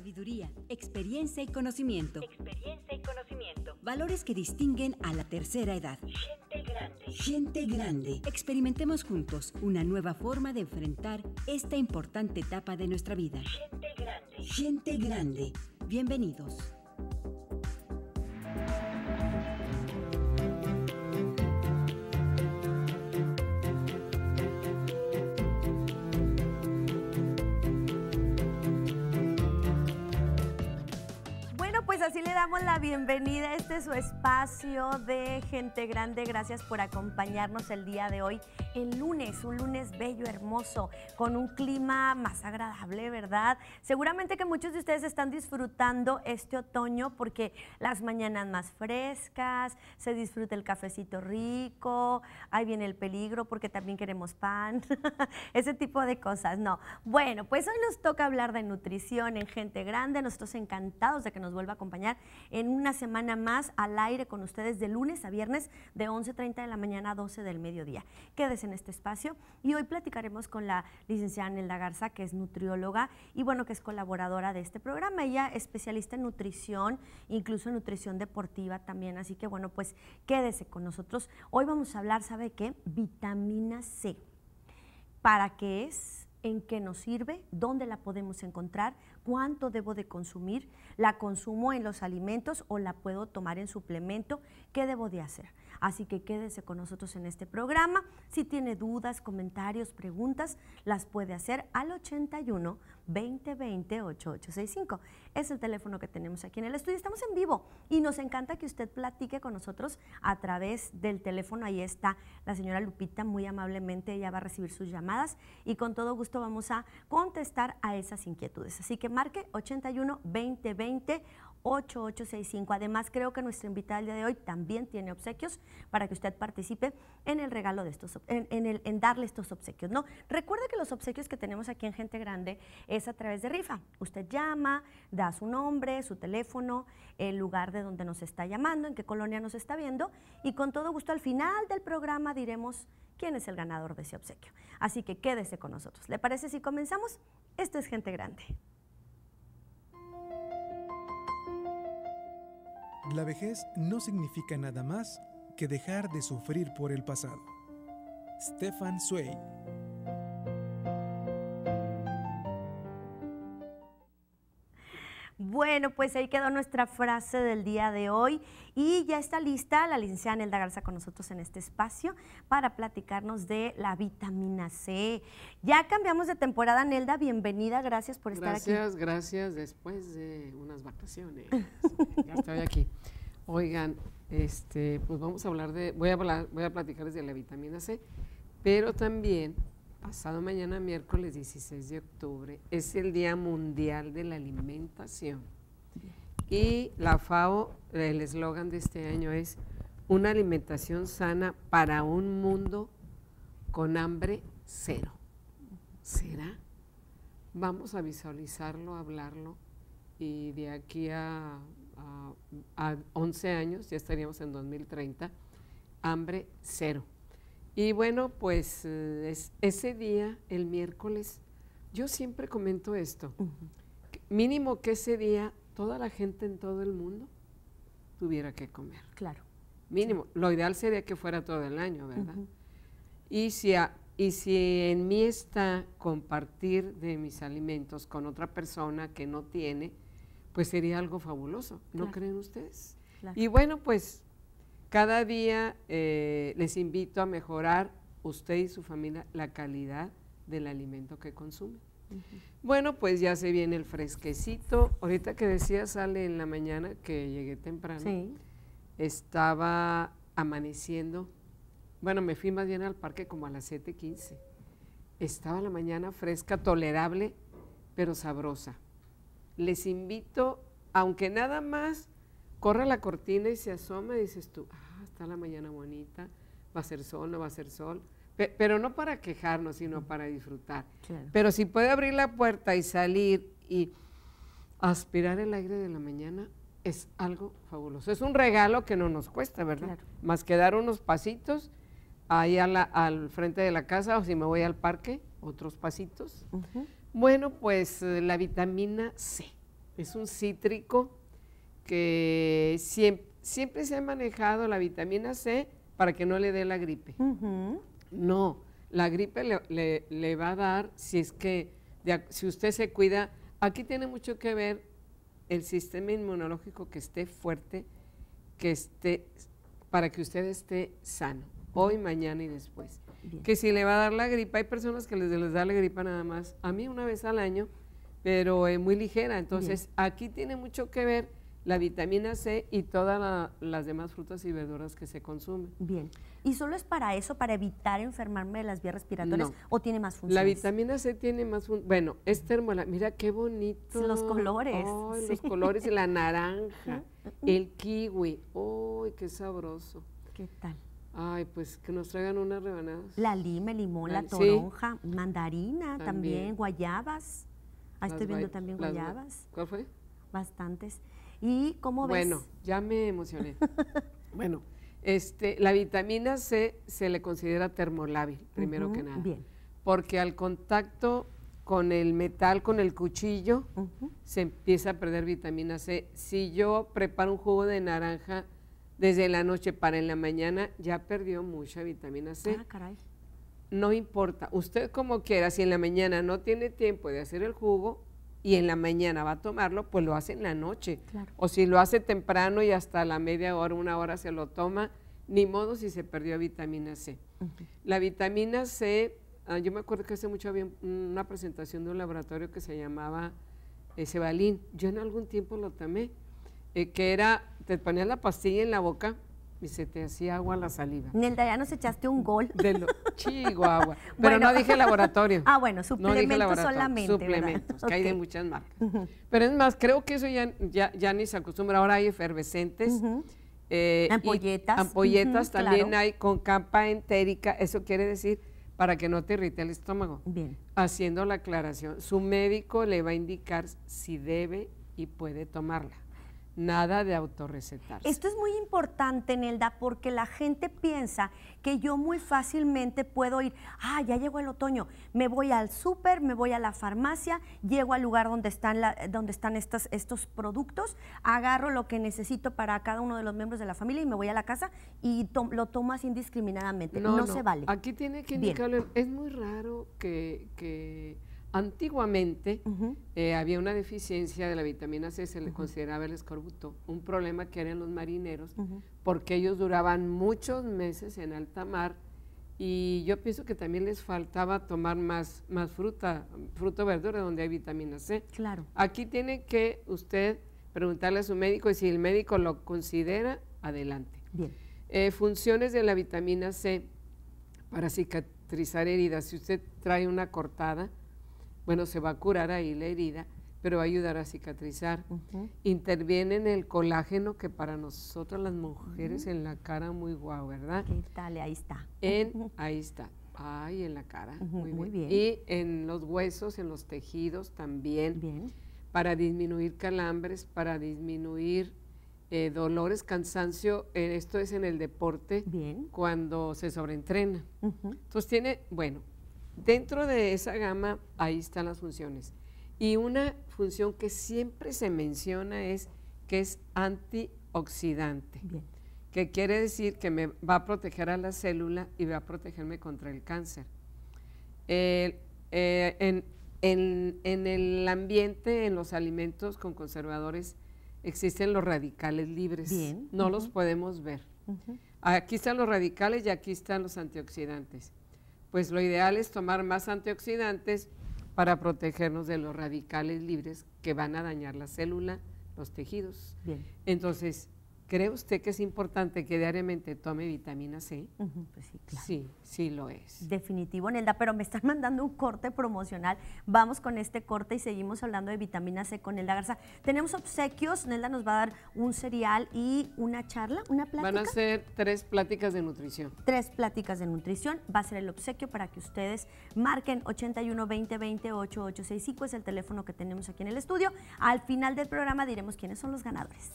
Sabiduría, experiencia y conocimiento. Experiencia y conocimiento. Valores que distinguen a la tercera edad. Gente grande. Gente grande. Experimentemos juntos una nueva forma de enfrentar esta importante etapa de nuestra vida. Gente grande. Gente grande. Bienvenidos. así le damos la bienvenida a este su espacio de gente grande. Gracias por acompañarnos el día de hoy el lunes, un lunes bello, hermoso, con un clima más agradable, ¿verdad? Seguramente que muchos de ustedes están disfrutando este otoño porque las mañanas más frescas, se disfruta el cafecito rico, ahí viene el peligro porque también queremos pan, ese tipo de cosas, no. Bueno, pues hoy nos toca hablar de nutrición en gente grande, nosotros encantados de que nos vuelva a acompañar en una semana más al aire con ustedes de lunes a viernes de 11.30 de la mañana a 12 del mediodía en este espacio y hoy platicaremos con la licenciada Nelda Garza, que es nutrióloga y bueno, que es colaboradora de este programa. Ella es especialista en nutrición, incluso en nutrición deportiva también, así que bueno, pues quédese con nosotros. Hoy vamos a hablar, ¿sabe qué? Vitamina C. ¿Para qué es? en qué nos sirve, dónde la podemos encontrar, cuánto debo de consumir, la consumo en los alimentos o la puedo tomar en suplemento, qué debo de hacer. Así que quédese con nosotros en este programa. Si tiene dudas, comentarios, preguntas, las puede hacer al 81 2020 8865. Es el teléfono que tenemos aquí en el estudio. Estamos en vivo y nos encanta que usted platique con nosotros a través del teléfono. Ahí está la señora Lupita, muy amablemente ella va a recibir sus llamadas y con todo gusto vamos a contestar a esas inquietudes. Así que marque 81 2020 8865. 8865. Además, creo que nuestra invitada del día de hoy también tiene obsequios para que usted participe en el regalo de estos, en, darle estos obsequios. No, recuerde que los obsequios que tenemos aquí en Gente Grande es a través de rifa. Usted llama, da su nombre, su teléfono, el lugar de donde nos está llamando, en qué colonia nos está viendo y con todo gusto al final del programa diremos quién es el ganador de ese obsequio. Así que quédese con nosotros. ¿Le parece si comenzamos? Esto es Gente Grande. La vejez no significa nada más que dejar de sufrir por el pasado. Stefan Zweig Bueno, pues ahí quedó nuestra frase del día de hoy y ya está lista la licenciada Nelda Garza con nosotros en este espacio para platicarnos de la vitamina C. Ya cambiamos de temporada, Nelda, bienvenida, gracias por estar aquí. Gracias, gracias, después de unas vacaciones. ya estoy aquí. Oigan, este, pues vamos a hablar de, voy a, hablar, voy a platicarles de la vitamina C, pero también pasado mañana, miércoles 16 de octubre, es el Día Mundial de la Alimentación. Y la FAO, el eslogan de este año es una alimentación sana para un mundo con hambre cero. ¿Será? Vamos a visualizarlo, hablarlo y de aquí a, a 11 años, ya estaríamos en 2030, hambre cero. Y bueno, pues eh, ese día, el miércoles, yo siempre comento esto, mínimo que ese día toda la gente en todo el mundo tuviera que comer. Claro. Mínimo, lo ideal sería que fuera todo el año, ¿verdad? y, si y si en mí está compartir de mis alimentos con otra persona que no tiene, pues sería algo fabuloso, ¿no creen ustedes? Y bueno, pues cada día eh, les invito a mejorar usted y su familia la calidad del alimento que consume. Bueno, pues ya se viene el fresquecito. Ahorita que decía, sale en la mañana que llegué temprano. Sí. Estaba amaneciendo. Bueno, me fui más bien al parque como a las 7:15. Estaba la mañana fresca, tolerable, pero sabrosa. Les invito, aunque nada más corre la cortina y se asoma y dices tú, ah, está la mañana bonita, va a ser sol, no va a ser sol. pero no para quejarnos, sino para disfrutar. Pero si puede abrir la puerta y salir y aspirar el aire de la mañana, es algo fabuloso. Es un regalo que no nos cuesta, ¿verdad? Más que dar unos pasitos ahí al frente de la casa o si me voy al parque, otros pasitos. Bueno, pues eh, la vitamina C es un cítrico que siempre, siempre se ha manejado la vitamina C para que no le dé la gripe. No, la gripe le, va a dar si es que, si usted se cuida, aquí tiene mucho que ver el sistema inmunológico que esté fuerte, que esté, para que usted esté sano, hoy, mañana y después. Que si le va a dar la gripe, hay personas que les, da la gripa nada más, a mí una vez al año, pero es eh, muy ligera, entonces aquí tiene mucho que ver la vitamina C y todas las demás frutas y verduras que se consumen. Bien. ¿Y solo es para eso, para evitar enfermarme de las vías respiratorias o tiene más funciones? La vitamina C tiene más funciones. Bueno, es termola. Mira qué bonito. Los colores. Oh, Los colores, la naranja, el kiwi. ¡Uy, qué sabroso! ¿Qué tal? Ay, pues que nos traigan unas rebanadas. La lima, el limón, la, toronja, mandarina también. guayabas. Ah, estoy viendo también guayabas. ¿Cuál fue? Bastantes. ¿Y cómo ves? Bueno, ya me emocioné. bueno, este, la vitamina C se le considera termolábil, primero que nada. Porque al contacto con el metal, con el cuchillo, se empieza a perder vitamina C. Si yo preparo un jugo de naranja desde la noche para en la mañana, ya perdió mucha vitamina C. Ah, caray. No importa, usted como quiera, si en la mañana no tiene tiempo de hacer el jugo, y en la mañana va a tomarlo, pues lo hace en la noche. O si lo hace temprano y hasta la media hora, una hora se lo toma, ni modo si se perdió vitamina C. La vitamina C, ah, yo me acuerdo que hace mucho había una presentación de un laboratorio que se llamaba eh, Cebalín. Yo en algún tiempo lo tomé, eh, que era, te ponías la pastilla en la boca y se te hacía agua la saliva. Nelda, ya nos echaste un gol. De lo, agua. Pero no dije laboratorio. Ah, bueno, suplementos solamente. Suplementos, que hay de muchas marcas. Pero es más, creo que eso ya, ya, ya ni se acostumbra. Ahora hay efervescentes. Eh, ampolletas. ampolletas también hay con capa entérica. Eso quiere decir para que no te irrite el estómago. Bien. Haciendo la aclaración, su médico le va a indicar si debe y puede tomarla. Nada de autorrecetar. Esto es muy importante, Nelda, porque la gente piensa que yo muy fácilmente puedo ir, ah, ya llegó el otoño, me voy al súper, me voy a la farmacia, llego al lugar donde están, donde están estos productos, agarro lo que necesito para cada uno de los miembros de la familia y me voy a la casa y lo tomas indiscriminadamente. No, se vale. Aquí tiene que indicarlo, es muy raro que Antiguamente eh, había una deficiencia de la vitamina C, se le consideraba el escorbuto, un problema que eran los marineros, porque ellos duraban muchos meses en alta mar y yo pienso que también les faltaba tomar más, fruta, fruto verdura donde hay vitamina C. Claro. Aquí tiene que usted preguntarle a su médico y si el médico lo considera, adelante. Bien. Eh, funciones de la vitamina C para cicatrizar heridas. Si usted trae una cortada, bueno, se va a curar ahí la herida, pero va a ayudar a cicatrizar. Interviene en el colágeno, que para nosotros las mujeres en la cara muy guau, ¿verdad? ¿Qué Ahí está. En, ahí está. Ay, en la cara. muy, bien. Y en los huesos, en los tejidos también. Bien. Para disminuir calambres, para disminuir eh, dolores, cansancio, eh, esto es en el deporte, Bien. cuando se sobreentrena. Entonces tiene, bueno, Dentro de esa gama, ahí están las funciones. Y una función que siempre se menciona es que es antioxidante, que quiere decir que me va a proteger a la célula y va a protegerme contra el cáncer. Eh, en, el ambiente, en los alimentos con conservadores, existen los radicales libres. No los podemos ver. Aquí están los radicales y aquí están los antioxidantes pues lo ideal es tomar más antioxidantes para protegernos de los radicales libres que van a dañar la célula, los tejidos. Bien. Entonces, ¿Cree usted que es importante que diariamente tome vitamina C? pues sí, claro. sí, sí lo es. Definitivo, Nelda, pero me están mandando un corte promocional. Vamos con este corte y seguimos hablando de vitamina C con Nelda Garza. Tenemos obsequios, Nelda nos va a dar un cereal y una charla, una plática. Van a ser tres pláticas de nutrición. Tres pláticas de nutrición, va a ser el obsequio para que ustedes marquen 81 20 20 8865, es el teléfono que tenemos aquí en el estudio. Al final del programa diremos quiénes son los ganadores.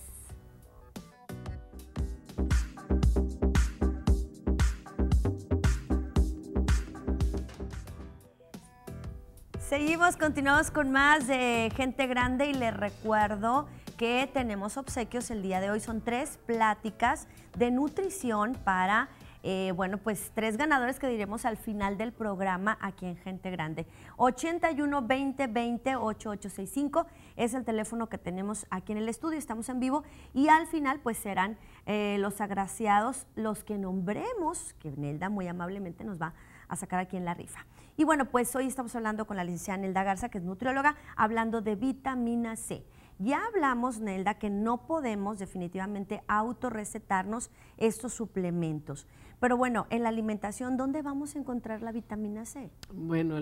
Seguimos, continuamos con más de Gente Grande y les recuerdo que tenemos obsequios el día de hoy. Son tres pláticas de nutrición para, eh, bueno, pues tres ganadores que diremos al final del programa aquí en Gente Grande. 81 20 20 8865 es el teléfono que tenemos aquí en el estudio, estamos en vivo y al final pues serán eh, los agraciados los que nombremos, que Nelda muy amablemente nos va a sacar aquí en la rifa. Y bueno, pues hoy estamos hablando con la licenciada Nelda Garza, que es nutrióloga, hablando de vitamina C. Ya hablamos, Nelda, que no podemos definitivamente autorrecetarnos estos suplementos. Pero bueno, en la alimentación, ¿dónde vamos a encontrar la vitamina C? Bueno,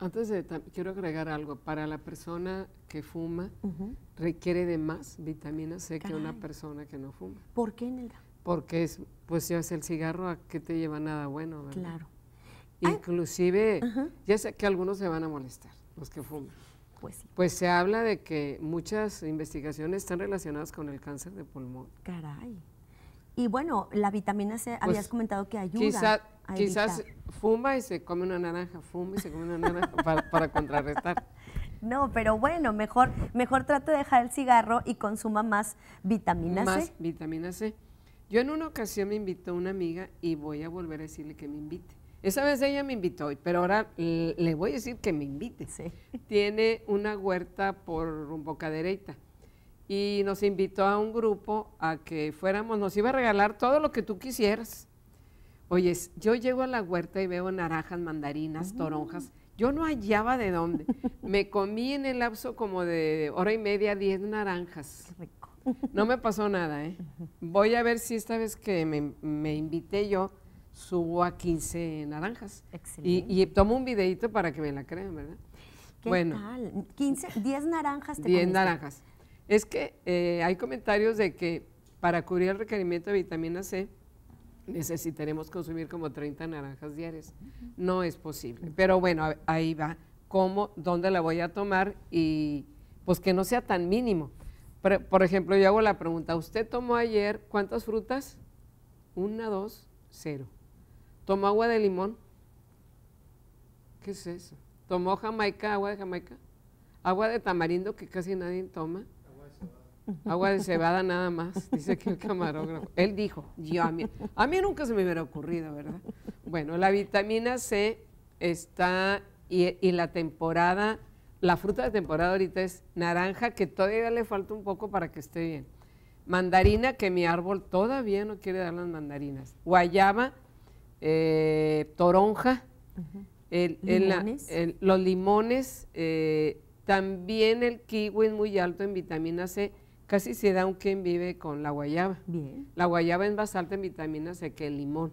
antes de, quiero agregar algo. Para la persona que fuma, requiere de más vitamina C que una persona que no fuma. ¿Por qué, Nelda? Porque es, pues si es el cigarro a que te lleva nada bueno, Claro. Inclusive, ya sé que algunos se van a molestar, los que fuman. Pues sí. Pues se habla de que muchas investigaciones están relacionadas con el cáncer de pulmón. Caray. Y bueno, la vitamina C, pues, habías comentado que ayuda. quizás fuma y se come una naranja, fuma y se come una naranja para, contrarrestar. No, pero bueno, mejor, mejor trate de dejar el cigarro y consuma más vitamina C. Más vitamina C. Yo en una ocasión me invitó una amiga y voy a volver a decirle que me invite. Esa vez ella me invitó, pero ahora le voy a decir que me invite. Sí. Tiene una huerta por Boca Derecha y nos invitó a un grupo a que fuéramos, nos iba a regalar todo lo que tú quisieras. Oyes, yo llego a la huerta y veo naranjas, mandarinas, mm. toronjas. Yo no hallaba de dónde. Me comí en el lapso como de hora y media, diez naranjas. No me pasó nada, ¿eh? Voy a ver si esta vez que me, me invité yo, subo a 15 naranjas. Excelente. Y, tomo un videito para que me la crean, ¿verdad? ¿Qué bueno, tal? 15, 10 naranjas te 10 naranjas. Es que eh, hay comentarios de que para cubrir el requerimiento de vitamina C necesitaremos consumir como 30 naranjas diarias. No es posible. Pero bueno, ahí va. ¿Cómo? ¿Dónde la voy a tomar? Y pues que no sea tan mínimo. por ejemplo, yo hago la pregunta, ¿usted tomó ayer cuántas frutas? Una, dos, cero tomó agua de limón. ¿Qué es eso? Tomó jamaica, agua de jamaica. Agua de tamarindo que casi nadie toma. Agua de cebada. Agua de cebada nada más, dice aquí el camarógrafo. Él dijo, yo a mí, a mí nunca se me hubiera ocurrido, ¿verdad? Bueno, la vitamina C está y, y la temporada, la fruta de temporada ahorita es naranja, que todavía le falta un poco para que esté bien. Mandarina, que mi árbol todavía no quiere dar las mandarinas. Guayaba, eh, toronja, los limones, eh, también el kiwi es muy alto en vitamina C, casi se da un quien vive con la guayaba. La guayaba es más alta en vitamina C que el limón.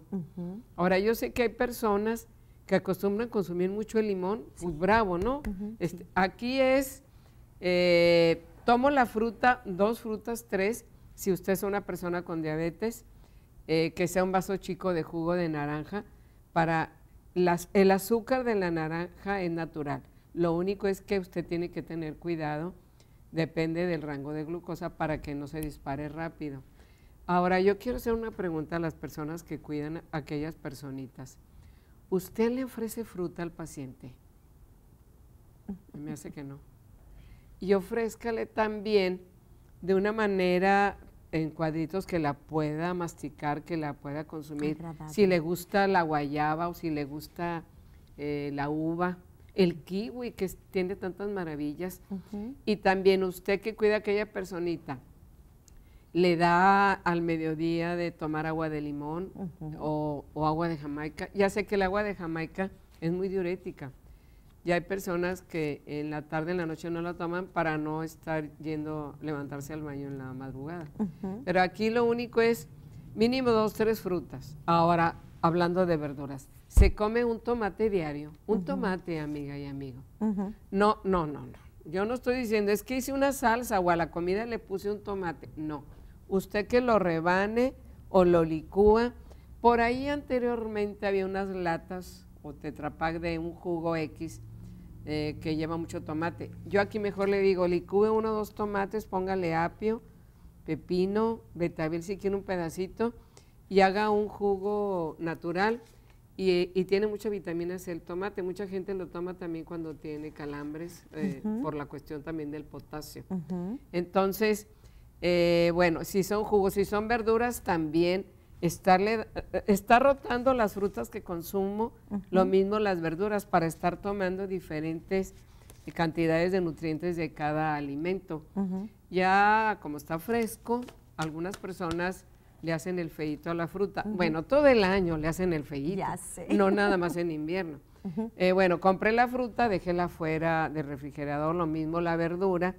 Ahora, yo sé que hay personas que acostumbran consumir mucho el limón, pues bravo, ¿no? Este, aquí es, eh, tomo la fruta, dos frutas, tres, si usted es una persona con diabetes, eh, que sea un vaso chico de jugo de naranja para el azúcar de la naranja es natural. Lo único es que usted tiene que tener cuidado, depende del rango de glucosa para que no se dispare rápido. Ahora yo quiero hacer una pregunta a las personas que cuidan a aquellas personitas. ¿Usted le ofrece fruta al paciente? Me hace que no. Y ofrézcale también de una manera en cuadritos que la pueda masticar, que la pueda consumir. Si le gusta la guayaba o si le gusta eh, la uva, el kiwi que tiene tantas maravillas. Y también usted que cuida a aquella personita, le da al mediodía de tomar agua de limón o agua de Jamaica. Ya sé que el agua de Jamaica es muy diurética. Y hay personas que en la tarde, en la noche no la toman para no estar yendo, levantarse al baño en la madrugada. Pero aquí lo único es mínimo dos, tres frutas. Ahora, hablando de verduras, se come un tomate diario, un tomate, amiga y amigo. No, no, no, no. Yo no estoy diciendo, es que hice una salsa o a la comida le puse un tomate. No, usted que lo rebane o lo licúa. Por ahí anteriormente había unas latas o tetrapack de un jugo X eh, que lleva mucho tomate. Yo aquí mejor le digo, licúe uno o dos tomates, póngale apio, pepino, betabel si quiere un pedacito y haga un jugo natural. Y, tiene mucha vitamina el tomate. Mucha gente lo toma también cuando tiene calambres eh, por la cuestión también del potasio. Entonces, eh, bueno, si son jugos, si son verduras también, estarle, eh, eh, está rotando las frutas que consumo, lo mismo las verduras, para estar tomando diferentes eh, cantidades de nutrientes de cada alimento. Ya como está fresco, algunas personas le hacen el feito a la fruta. Bueno, todo el año le hacen el feito ya sé. no nada más en invierno. bueno, compré la fruta, dejéla fuera del refrigerador, lo mismo la verdura,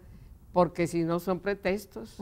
porque si no son pretextos.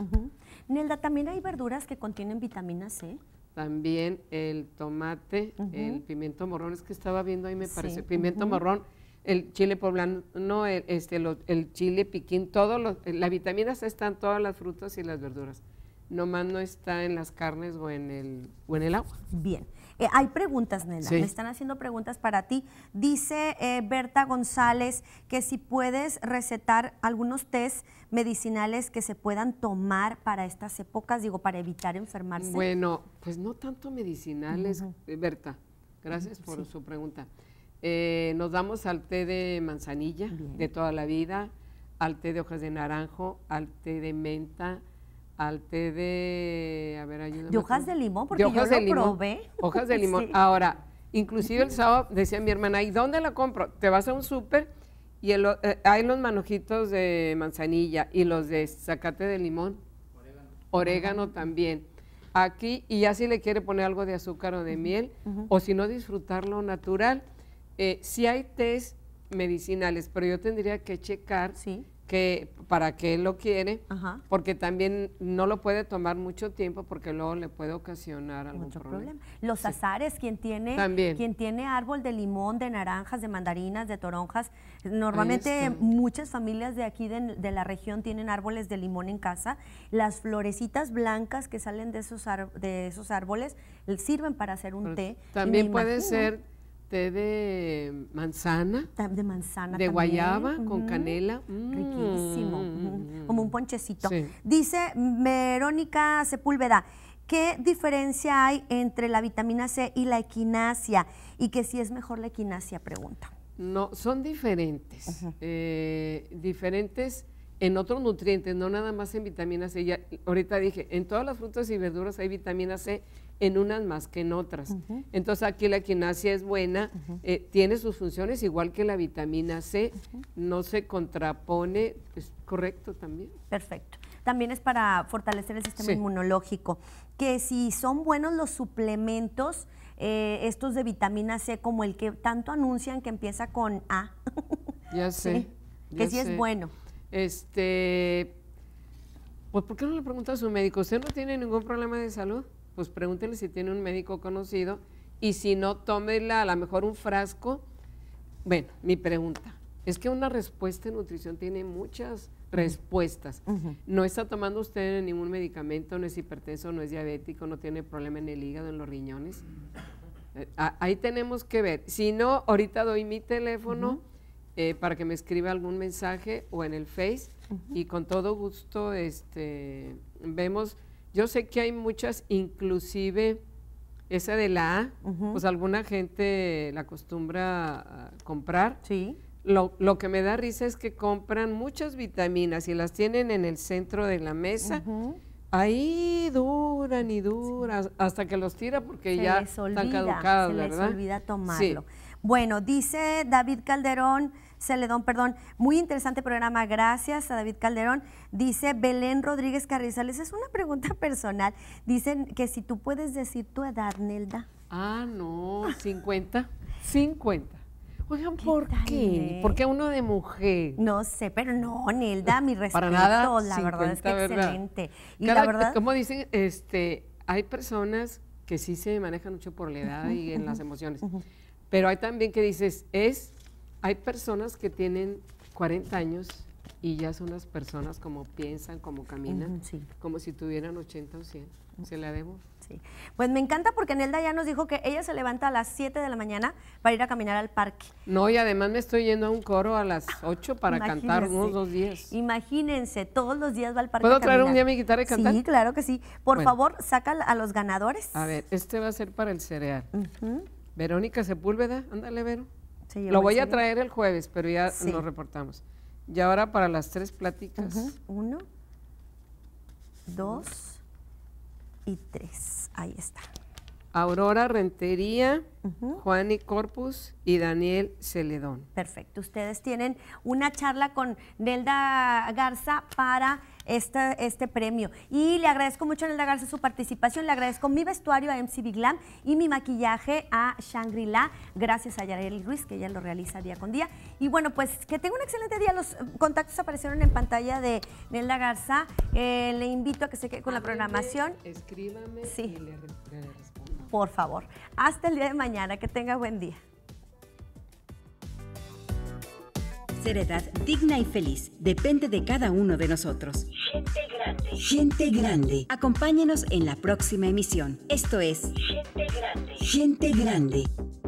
Nelda, también hay verduras que contienen vitamina C también el tomate, el pimiento morrón, es que estaba viendo ahí me parece, pimiento morrón, el chile poblano, no, el, este, el chile piquín, todos la vitamina C están todas las frutas y las verduras, nomás no está en las carnes o en el, o en el agua. Bien. Eh, hay preguntas, Nela. Me están haciendo preguntas para ti. Dice eh, Berta González que si puedes recetar algunos test medicinales que se puedan tomar para estas épocas, digo, para evitar enfermarse. Bueno, pues no tanto medicinales, eh, Berta. Gracias por su pregunta. nos damos al té de manzanilla de toda la vida, al té de hojas de naranjo, al té de menta, al té de, a ver, ayúdame. De hojas de limón, porque yo de lo limón, probé. Hojas de limón. Ahora, inclusive el sábado decía mi hermana, ¿y dónde la compro? Te vas a un súper y eh, hay los manojitos de manzanilla y los de zacate de limón. Orégano. Orégano también. Aquí, y ya si le quiere poner algo de azúcar o de miel, o si no, disfrutarlo natural. si eh, sí hay test medicinales, pero yo tendría que checar ¿Sí? que para qué lo quiere, porque también no lo puede tomar mucho tiempo porque luego le puede ocasionar algún problema. Los azares, quien tiene, quien tiene árbol de limón, de naranjas, de mandarinas, de toronjas, normalmente muchas familias de aquí de, la región tienen árboles de limón en casa. Las florecitas blancas que salen de esos, de esos árboles eh, sirven para hacer un té. También puede ser té de manzana. De manzana. De guayaba con canela. Riquísimo. Mm. Como un ponchecito. Dice Verónica Sepúlveda. ¿Qué diferencia hay entre la vitamina C y la equinacia? Y que si es mejor la equinacia, pregunta. No, son diferentes. Eh, diferentes en otros nutrientes, no nada más en vitamina C. ahorita dije, en todas las frutas y verduras hay vitamina C en unas más que en otras. Entonces aquí la quinasia es buena, eh, tiene sus funciones igual que la vitamina C, no se contrapone, es correcto también. Perfecto. También es para fortalecer el sistema inmunológico, que si son buenos los suplementos, eh, estos de vitamina C, como el que tanto anuncian que empieza con A. ya sé. que sí es bueno. Este, pues ¿por qué no le pregunta a su médico? ¿Usted no tiene ningún problema de salud? pues pregúntele si tiene un médico conocido y si no, tómela a lo mejor un frasco. Bueno, mi pregunta, es que una respuesta en nutrición tiene muchas respuestas. No está tomando usted ningún medicamento, no es hipertenso, no es diabético, no tiene problema en el hígado, en los riñones. Eh, ahí tenemos que ver. Si no, ahorita doy mi teléfono eh, para que me escriba algún mensaje o en el Face y con todo gusto este, vemos yo sé que hay muchas, inclusive esa de la A, pues alguna gente la acostumbra a comprar. Sí. Lo, que me da risa es que compran muchas vitaminas y las tienen en el centro de la mesa. Ahí duran y duran hasta que los tira porque ya están caducados, se ¿verdad? Se les olvida tomarlo. Bueno, dice David Calderón, Celedón, perdón. Muy interesante programa, gracias a David Calderón. Dice Belén Rodríguez Carrizales, es una pregunta personal. Dicen que si tú puedes decir tu edad, Nelda. Ah, no, 50. 50. Oigan, ¿por ¿Qué, qué? por qué uno de mujer? No sé, pero no, Nelda, mi respeto, Para nada, la verdad es que excelente. Y la verdad... Como dicen, este, hay personas que sí se manejan mucho por la edad y en las emociones, pero hay también que dices, es hay personas que tienen 40 años y ya son las personas como piensan, como caminan, como si tuvieran 80 o 100. Se la debo. Pues me encanta porque Nelda ya nos dijo que ella se levanta a las 7 de la mañana para ir a caminar al parque. No, y además me estoy yendo a un coro a las 8 para cantar unos dos días. Imagínense, todos los días va al parque. ¿Puedo traer un día mi guitarra y cantar? Sí, claro que sí. Por favor, saca a los ganadores. A ver, este va a ser para el cereal. Verónica Sepúlveda, ándale, Vero. Lo voy a traer el jueves, pero ya nos lo reportamos. Y ahora para las tres pláticas. Uno, dos y tres. Ahí está. Aurora Rentería, Juani Corpus y Daniel Celedón. Perfecto. Ustedes tienen una charla con Nelda Garza para este, este premio. Y le agradezco mucho a Nelda Garza su participación. Le agradezco mi vestuario a MC Biglam y mi maquillaje a Shangri-La. Gracias a Yareli Ruiz, que ella lo realiza día con día. Y bueno, pues que tenga un excelente día. Los contactos aparecieron en pantalla de Nelda Garza. Eh, le invito a que se quede con la programación. Escríbame y le respondo por favor. Hasta el día de mañana, que tenga buen día. edad digna y feliz depende de cada uno de nosotros. Gente grande. Gente grande. Acompáñenos en la próxima emisión. Esto es Gente grande. Gente grande.